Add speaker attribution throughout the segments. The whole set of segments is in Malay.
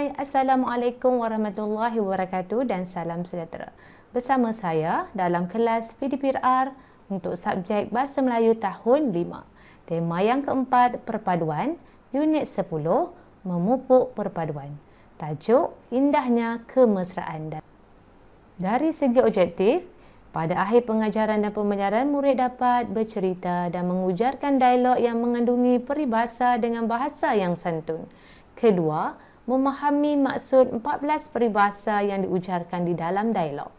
Speaker 1: Hai, Assalamualaikum Warahmatullahi Wabarakatuh dan salam sejahtera. Bersama saya dalam kelas PDPR untuk subjek Bahasa Melayu tahun 5. Tema yang keempat, Perpaduan, Unit 10, Memupuk Perpaduan. Tajuk, Indahnya Kemesraan. Dari segi objektif, pada akhir pengajaran dan pembelajaran, murid dapat bercerita dan mengujarkan dialog yang mengandungi peribahasa dengan bahasa yang santun. Kedua, memahami maksud 14 peribahasa yang diujarkan di dalam dialog.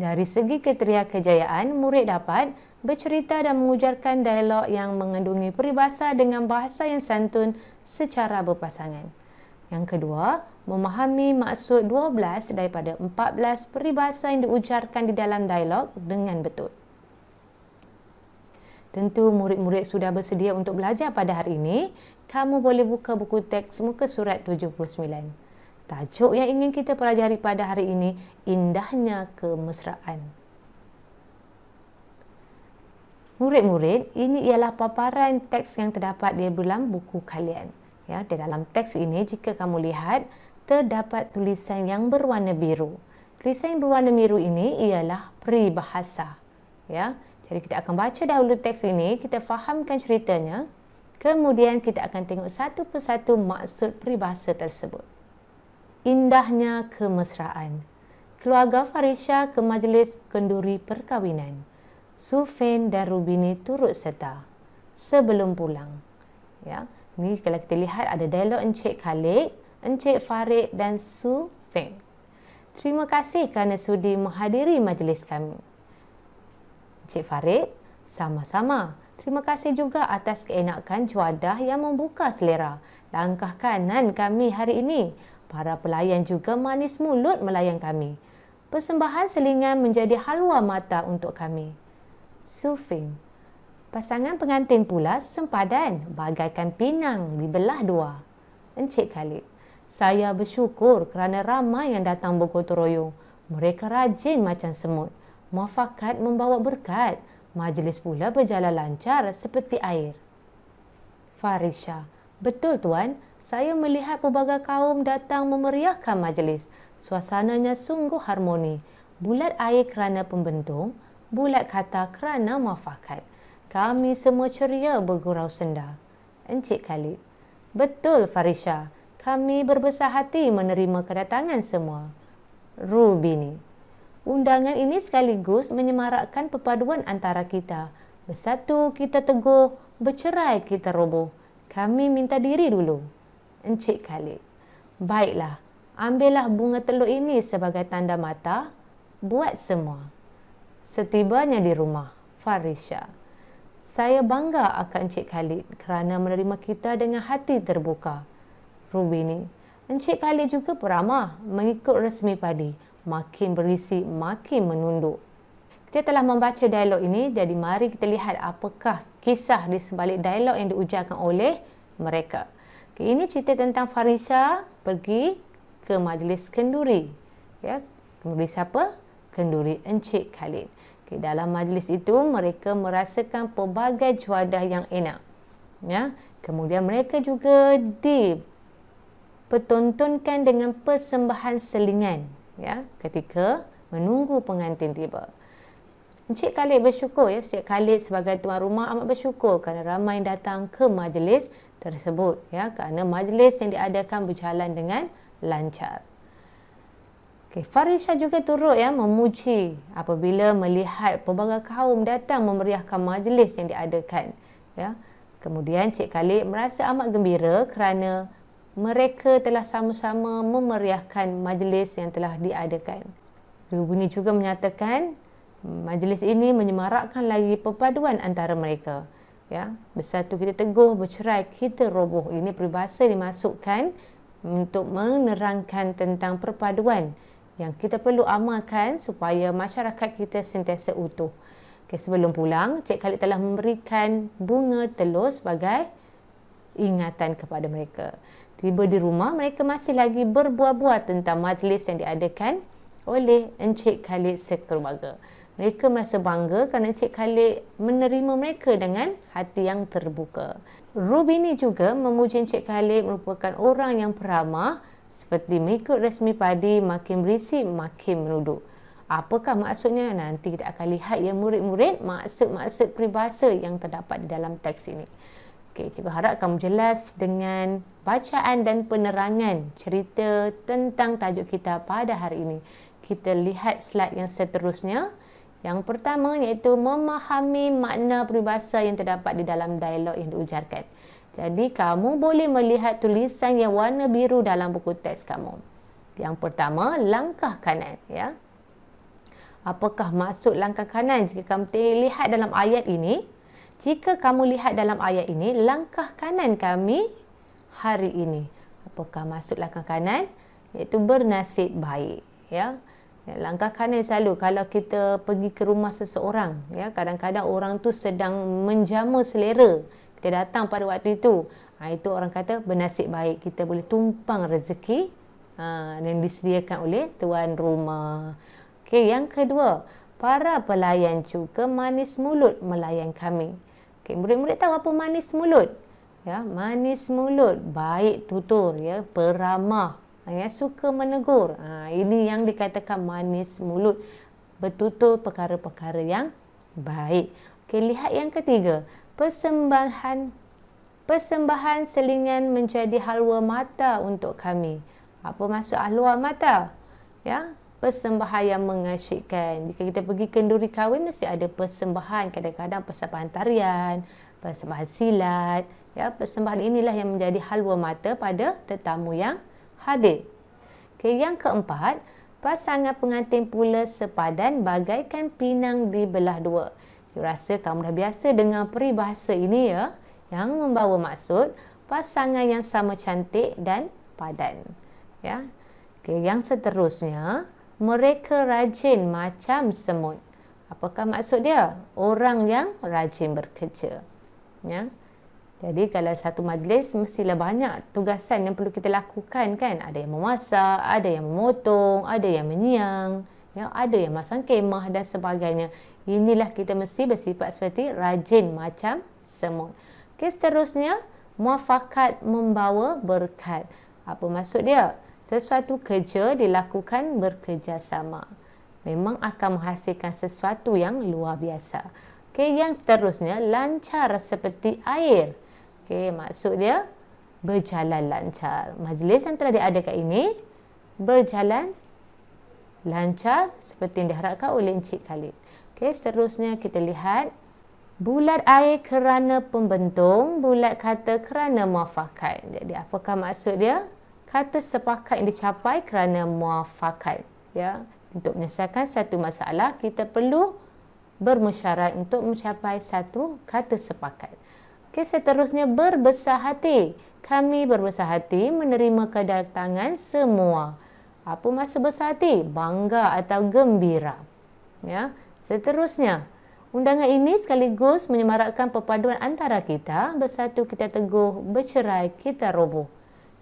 Speaker 1: Dari segi kriteria kejayaan, murid dapat bercerita dan mengujarkan dialog yang mengandungi peribahasa dengan bahasa yang santun secara berpasangan. Yang kedua, memahami maksud 12 daripada 14 peribahasa yang diujarkan di dalam dialog dengan betul. Tentu murid-murid sudah bersedia untuk belajar pada hari ini. Kamu boleh buka buku teks muka surat 79. Tajuk yang ingin kita pelajari pada hari ini, indahnya kemesraan. Murid-murid, ini ialah paparan teks yang terdapat di dalam buku kalian. Ya, di dalam teks ini jika kamu lihat terdapat tulisan yang berwarna biru. Tulisan berwarna biru ini ialah peribahasa. Ya, jadi kita akan baca dahulu teks ini, kita fahamkan ceritanya. Kemudian kita akan tengok satu persatu maksud peribahasa tersebut. Indahnya kemesraan. Keluarga Farisha ke majlis kenduri perkahwinan. Sufain dan Rubini turut serta sebelum pulang. Ya. Ni kalau kita lihat ada dialog Encik Khalid, Encik Farid dan Su Terima kasih kerana sudi menghadiri majlis kami. Cik Farid, sama-sama. Terima kasih juga atas keenakan juadah yang membuka selera. Langkah kanan kami hari ini. Para pelayan juga manis mulut melayan kami. Persembahan selingan menjadi halwa mata untuk kami. Sufin, Pasangan pengantin pula sempadan bagaikan pinang dibelah dua. Encik Khalid. Saya bersyukur kerana ramai yang datang bergotong royong. Mereka rajin macam semut muafakat membawa berkat. Majlis pula berjalan lancar seperti air. Farisha, betul tuan, saya melihat pelbagai kaum datang memeriahkan majlis. Suasananya sungguh harmoni. Bulat air kerana pembentung, bulat kata kerana muafakat. Kami semua ceria bergurau senda. Encik Khalid, betul Farisha, kami berbesar hati menerima kedatangan semua. Rubini. Undangan ini sekaligus menyemarakkan perpaduan antara kita. Bersatu kita teguh, bercerai kita roboh. Kami minta diri dulu. Encik Khalid. Baiklah, ambillah bunga teluk ini sebagai tanda mata. Buat semua. Setibanya di rumah, Farisha. Saya bangga akan Encik Khalid kerana menerima kita dengan hati terbuka. Rubini. Encik Khalid juga peramah mengikut resmi padi makin berisi, makin menunduk. Kita telah membaca dialog ini, jadi mari kita lihat apakah kisah di sebalik dialog yang diujarkan oleh mereka. Okay, ini cerita tentang Farisha pergi ke majlis kenduri. Ya, kenduri siapa? Kenduri Encik Khalid. Okay, dalam majlis itu, mereka merasakan pelbagai juadah yang enak. Ya, kemudian mereka juga dipertontonkan dengan persembahan selingan ya ketika menunggu pengantin tiba. Encik Khalid bersyukur ya Encik Khalid sebagai tuan rumah amat bersyukur kerana ramai yang datang ke majlis tersebut ya kerana majlis yang diadakan berjalan dengan lancar. Okay, Farisha juga turut ya memuji apabila melihat pelbagai kaum datang memeriahkan majlis yang diadakan. Ya. Kemudian Cik Khalid merasa amat gembira kerana mereka telah sama-sama memeriahkan majlis yang telah diadakan. Rubini juga menyatakan majlis ini menyemarakkan lagi perpaduan antara mereka. Ya, bersatu kita teguh, bercerai kita roboh. Ini peribahasa dimasukkan untuk menerangkan tentang perpaduan yang kita perlu amalkan supaya masyarakat kita sentiasa utuh. Okay, sebelum pulang, Cik Khalid telah memberikan bunga telur sebagai ingatan kepada mereka tiba di rumah mereka masih lagi berbuat-buat tentang majlis yang diadakan oleh Encik Khalid sekeluarga. Mereka merasa bangga kerana Encik Khalid menerima mereka dengan hati yang terbuka. Rubini juga memuji Encik Khalid merupakan orang yang peramah seperti mengikut resmi padi makin berisi makin menuduk. Apakah maksudnya nanti kita akan lihat ya murid-murid maksud-maksud peribahasa yang terdapat di dalam teks ini. Okey, cikgu harap kamu jelas dengan bacaan dan penerangan cerita tentang tajuk kita pada hari ini. Kita lihat slide yang seterusnya. Yang pertama iaitu memahami makna peribahasa yang terdapat di dalam dialog yang diujarkan. Jadi, kamu boleh melihat tulisan yang warna biru dalam buku teks kamu. Yang pertama, langkah kanan. Ya. Apakah maksud langkah kanan? Jika kamu lihat dalam ayat ini, jika kamu lihat dalam ayat ini, langkah kanan kami hari ini. Apakah maksud langkah kanan? Iaitu bernasib baik. Ya. ya langkah kanan selalu kalau kita pergi ke rumah seseorang. ya Kadang-kadang orang tu sedang menjamu selera. Kita datang pada waktu itu. Ha, itu orang kata bernasib baik. Kita boleh tumpang rezeki ha, yang disediakan oleh tuan rumah. Okay, yang kedua, para pelayan juga manis mulut melayan kami. Okay, murid-murid tahu apa manis mulut? Ya, manis mulut, baik tutur, ya, peramah, ya, suka menegur. Ha, ini yang dikatakan manis mulut, bertutur perkara-perkara yang baik. Okay, lihat yang ketiga, persembahan persembahan selingan menjadi halwa mata untuk kami. Apa maksud halwa mata? Ya, persembahan mengasyikkan. Jika kita pergi kenduri kahwin mesti ada persembahan, kadang-kadang persembahan tarian, persembahan silat. Ya, persembahan inilah yang menjadi halwa mata pada tetamu yang hadir. Okay, yang keempat, pasangan pengantin pula sepadan bagaikan pinang di belah dua. Saya rasa kamu dah biasa dengan peribahasa ini ya yang membawa maksud pasangan yang sama cantik dan padan. Ya. Okay, yang seterusnya, mereka rajin macam semut. Apakah maksud dia? Orang yang rajin bekerja. Ya. Jadi kalau satu majlis mestilah banyak tugasan yang perlu kita lakukan kan? Ada yang memasak, ada yang memotong, ada yang menyiang, ya, ada yang masang kemah dan sebagainya. Inilah kita mesti bersifat seperti rajin macam semut. Okey, seterusnya, muafakat membawa berkat. Apa maksud dia? Dia sesuatu kerja dilakukan berkerjasama memang akan menghasilkan sesuatu yang luar biasa. Okey, yang seterusnya lancar seperti air. Okey, maksud dia berjalan lancar. Majlis yang telah diadakan ini berjalan lancar seperti yang diharapkan oleh Encik Khalid. Okey, seterusnya kita lihat bulat air kerana pembentung, bulat kata kerana muafakat. Jadi apakah maksud dia? kata sepakat yang dicapai kerana muafakat ya untuk menyelesaikan satu masalah kita perlu bermusyarat untuk mencapai satu kata sepakat okey seterusnya berbesar hati kami berbesar hati menerima kedatangan semua apa maksud besar hati bangga atau gembira ya seterusnya Undangan ini sekaligus menyemarakkan perpaduan antara kita. Bersatu kita teguh, bercerai kita roboh.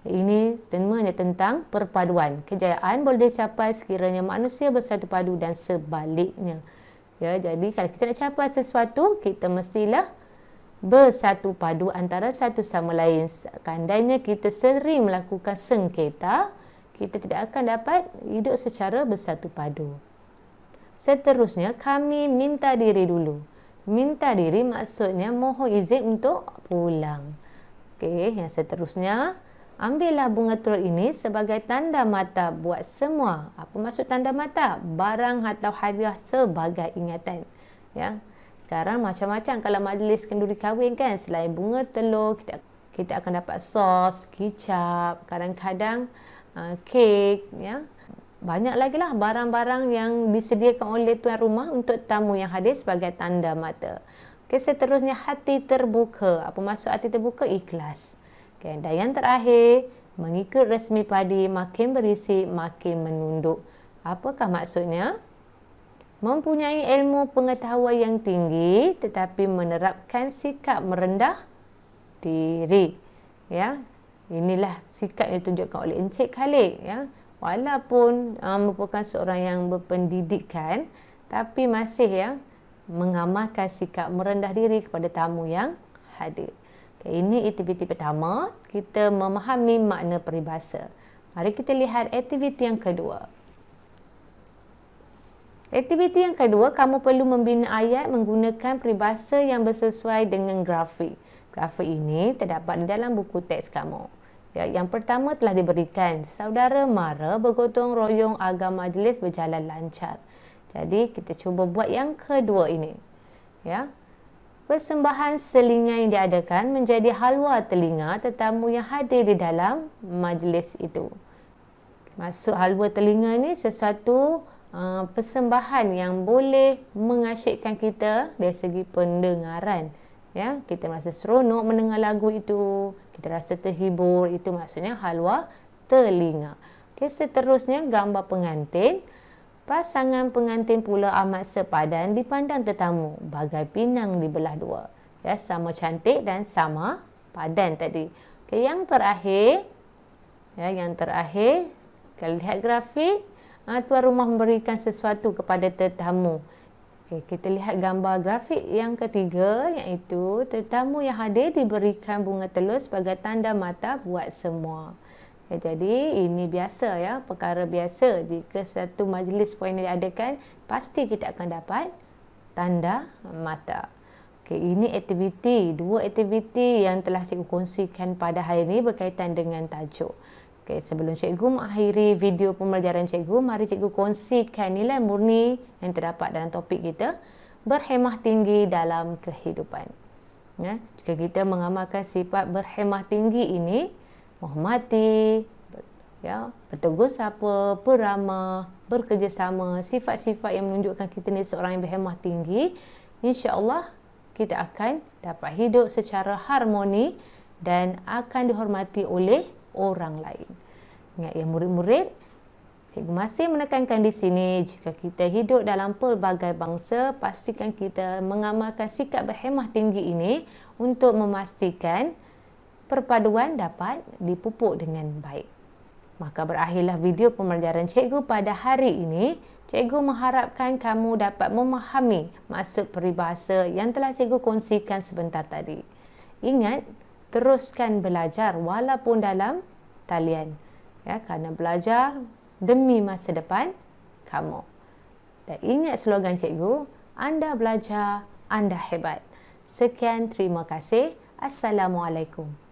Speaker 1: Ini temanya tentang perpaduan. Kejayaan boleh dicapai sekiranya manusia bersatu padu dan sebaliknya. Ya, jadi kalau kita nak capai sesuatu, kita mestilah bersatu padu antara satu sama lain. Kandainya kita sering melakukan sengketa, kita tidak akan dapat hidup secara bersatu padu. Seterusnya, kami minta diri dulu. Minta diri maksudnya mohon izin untuk pulang. Okey, yang seterusnya, Ambillah bunga tulip ini sebagai tanda mata buat semua. Apa maksud tanda mata? Barang atau hadiah sebagai ingatan. Ya. Sekarang macam-macam kalau majlis kenduri kahwin kan selain bunga telur kita kita akan dapat sos, kicap, kadang-kadang uh, kek ya. Banyak lagi lah barang-barang yang disediakan oleh tuan rumah untuk tamu yang hadir sebagai tanda mata. Okey, seterusnya hati terbuka. Apa maksud hati terbuka? Ikhlas. Okay. Dan yang terakhir, mengikut resmi padi makin berisi, makin menunduk. Apakah maksudnya? Mempunyai ilmu pengetahuan yang tinggi tetapi menerapkan sikap merendah diri. Ya, Inilah sikap yang ditunjukkan oleh Encik Khalid. Ya. Walaupun uh, merupakan seorang yang berpendidikan tapi masih ya mengamalkan sikap merendah diri kepada tamu yang hadir. Okay, ini aktiviti pertama, kita memahami makna peribahasa. Mari kita lihat aktiviti yang kedua. Aktiviti yang kedua, kamu perlu membina ayat menggunakan peribahasa yang bersesuai dengan grafik. Grafik ini terdapat di dalam buku teks kamu. Ya, yang pertama telah diberikan, saudara mara bergotong royong agar majlis berjalan lancar. Jadi, kita cuba buat yang kedua ini. Ya, persembahan selinga yang diadakan menjadi halwa telinga tetamu yang hadir di dalam majlis itu. Masuk halwa telinga ni sesuatu uh, persembahan yang boleh mengasyikkan kita dari segi pendengaran. Ya, kita rasa seronok mendengar lagu itu, kita rasa terhibur, itu maksudnya halwa telinga. Okey, seterusnya gambar pengantin. Pasangan pengantin pula amat sepadan dipandang tetamu. Bagai pinang di belah dua. Ya, sama cantik dan sama padan tadi. Okay, yang terakhir, ya, yang terakhir, kalau lihat grafik, ha, tuan rumah memberikan sesuatu kepada tetamu. Okay, kita lihat gambar grafik yang ketiga iaitu tetamu yang hadir diberikan bunga telur sebagai tanda mata buat semua. Ya, jadi ini biasa ya, perkara biasa jika satu majlis puan ini diadakan, pasti kita akan dapat tanda mata. Okay ini aktiviti, dua aktiviti yang telah cikgu kongsikan pada hari ini berkaitan dengan tajuk. Okay sebelum cikgu mengakhiri video pembelajaran cikgu, mari cikgu kongsikan nilai murni yang terdapat dalam topik kita berhemah tinggi dalam kehidupan. Ya, jika kita mengamalkan sifat berhemah tinggi ini, menghormati, ya, bertegur sapa, beramah, bekerjasama, sifat-sifat yang menunjukkan kita ni seorang yang berhemah tinggi, insya-Allah kita akan dapat hidup secara harmoni dan akan dihormati oleh orang lain. Ingat ya murid-murid, cikgu masih menekankan di sini jika kita hidup dalam pelbagai bangsa, pastikan kita mengamalkan sikap berhemah tinggi ini untuk memastikan perpaduan dapat dipupuk dengan baik. Maka berakhirlah video pembelajaran cikgu pada hari ini. Cikgu mengharapkan kamu dapat memahami maksud peribahasa yang telah cikgu kongsikan sebentar tadi. Ingat, teruskan belajar walaupun dalam talian. Ya, kerana belajar demi masa depan kamu. Dan ingat slogan cikgu, anda belajar, anda hebat. Sekian, terima kasih. Assalamualaikum.